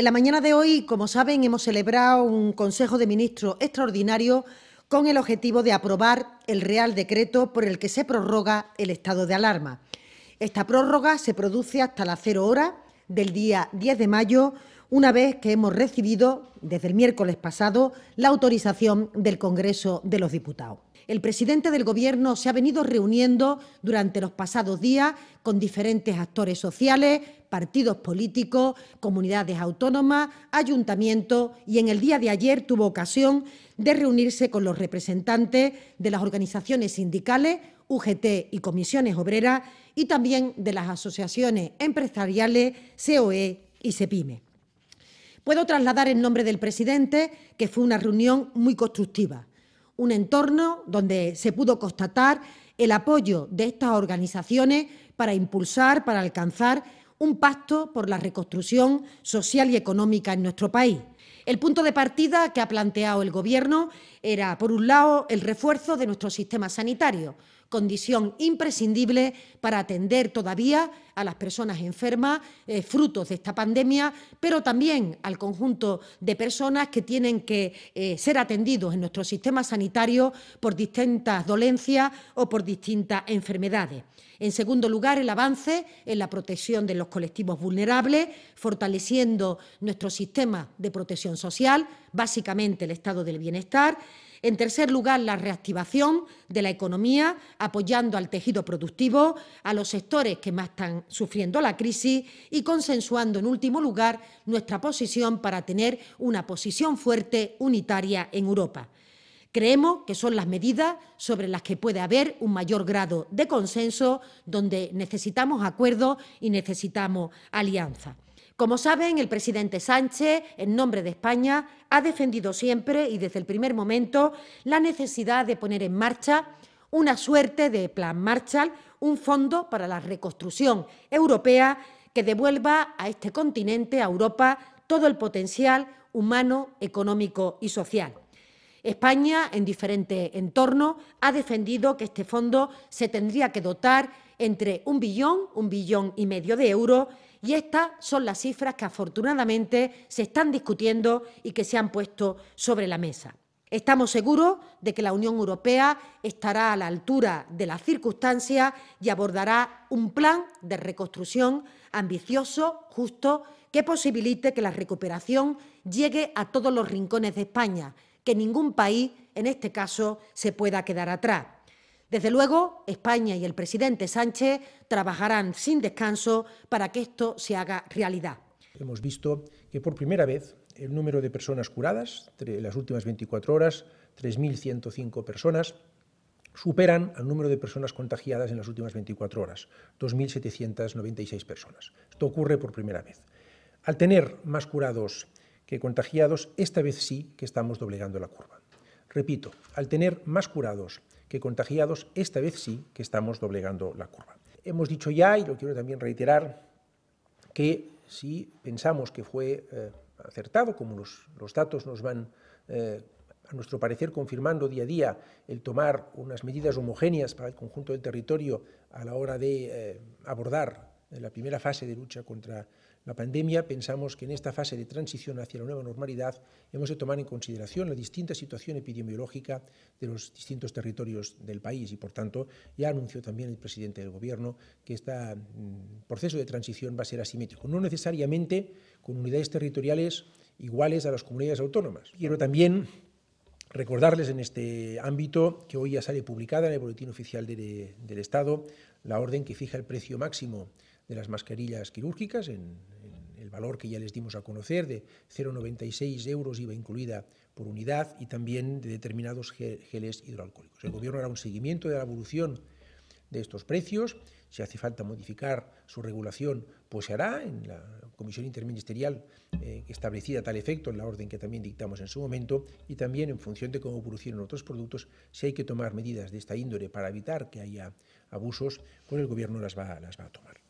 En la mañana de hoy, como saben, hemos celebrado un Consejo de Ministros extraordinario con el objetivo de aprobar el Real Decreto por el que se prorroga el estado de alarma. Esta prórroga se produce hasta las cero hora del día 10 de mayo una vez que hemos recibido, desde el miércoles pasado, la autorización del Congreso de los Diputados. El presidente del Gobierno se ha venido reuniendo durante los pasados días con diferentes actores sociales, partidos políticos, comunidades autónomas, ayuntamientos y en el día de ayer tuvo ocasión de reunirse con los representantes de las organizaciones sindicales, UGT y comisiones obreras y también de las asociaciones empresariales COE y SEPIME. Puedo trasladar en nombre del presidente que fue una reunión muy constructiva, un entorno donde se pudo constatar el apoyo de estas organizaciones para impulsar, para alcanzar un pacto por la reconstrucción social y económica en nuestro país. El punto de partida que ha planteado el Gobierno era, por un lado, el refuerzo de nuestro sistema sanitario, condición imprescindible para atender todavía a las personas enfermas, eh, frutos de esta pandemia, pero también al conjunto de personas que tienen que eh, ser atendidos en nuestro sistema sanitario por distintas dolencias o por distintas enfermedades. En segundo lugar, el avance en la protección de los colectivos vulnerables, fortaleciendo nuestro sistema de protección social, básicamente el estado del bienestar, en tercer lugar, la reactivación de la economía, apoyando al tejido productivo, a los sectores que más están sufriendo la crisis y consensuando, en último lugar, nuestra posición para tener una posición fuerte, unitaria en Europa. Creemos que son las medidas sobre las que puede haber un mayor grado de consenso, donde necesitamos acuerdos y necesitamos alianza. Como saben, el presidente Sánchez, en nombre de España, ha defendido siempre y desde el primer momento la necesidad de poner en marcha una suerte de plan Marshall, un fondo para la reconstrucción europea que devuelva a este continente, a Europa, todo el potencial humano, económico y social. España, en diferentes entornos, ha defendido que este fondo se tendría que dotar entre un billón, un billón y medio de euros y estas son las cifras que afortunadamente se están discutiendo y que se han puesto sobre la mesa. Estamos seguros de que la Unión Europea estará a la altura de las circunstancias y abordará un plan de reconstrucción ambicioso, justo, que posibilite que la recuperación llegue a todos los rincones de España, que ningún país, en este caso, se pueda quedar atrás. Desde luego, España y el presidente Sánchez trabajarán sin descanso para que esto se haga realidad. Hemos visto que por primera vez el número de personas curadas, en las últimas 24 horas, 3.105 personas, superan al número de personas contagiadas en las últimas 24 horas, 2.796 personas. Esto ocurre por primera vez. Al tener más curados que contagiados, esta vez sí que estamos doblegando la curva. Repito, al tener más curados que contagiados, esta vez sí que estamos doblegando la curva. Hemos dicho ya, y lo quiero también reiterar, que si pensamos que fue eh, acertado, como los, los, datos nos van, eh, a nuestro parecer, confirmando día a día, el tomar unas medidas homogéneas para el conjunto del territorio a la hora de eh, abordar en la primera fase de lucha contra la pandemia, pensamos que en esta fase de transición hacia la nueva normalidad hemos de tomar en consideración la distinta situación epidemiológica de los distintos territorios del país y, por tanto, ya anunció también el presidente del Gobierno que este proceso de transición va a ser asimétrico, no necesariamente con unidades territoriales iguales a las comunidades autónomas. Quiero también Recordarles en este ámbito que hoy ya sale publicada en el Boletín Oficial del Estado la orden que fija el precio máximo de las mascarillas quirúrgicas, en, el valor que ya les dimos a conocer, de 0,96 euros IVA incluida por unidad y también de determinados geles hidroalcohólicos. El Gobierno hará un seguimiento de la evolución de estos precios. Si hace falta modificar su regulación, pues se hará en la comisión interministerial eh, establecida a tal efecto en la orden que también dictamos en su momento y también en función de cómo evolucionan otros productos, si hay que tomar medidas de esta índole para evitar que haya abusos, pues el Gobierno las las va a tomar.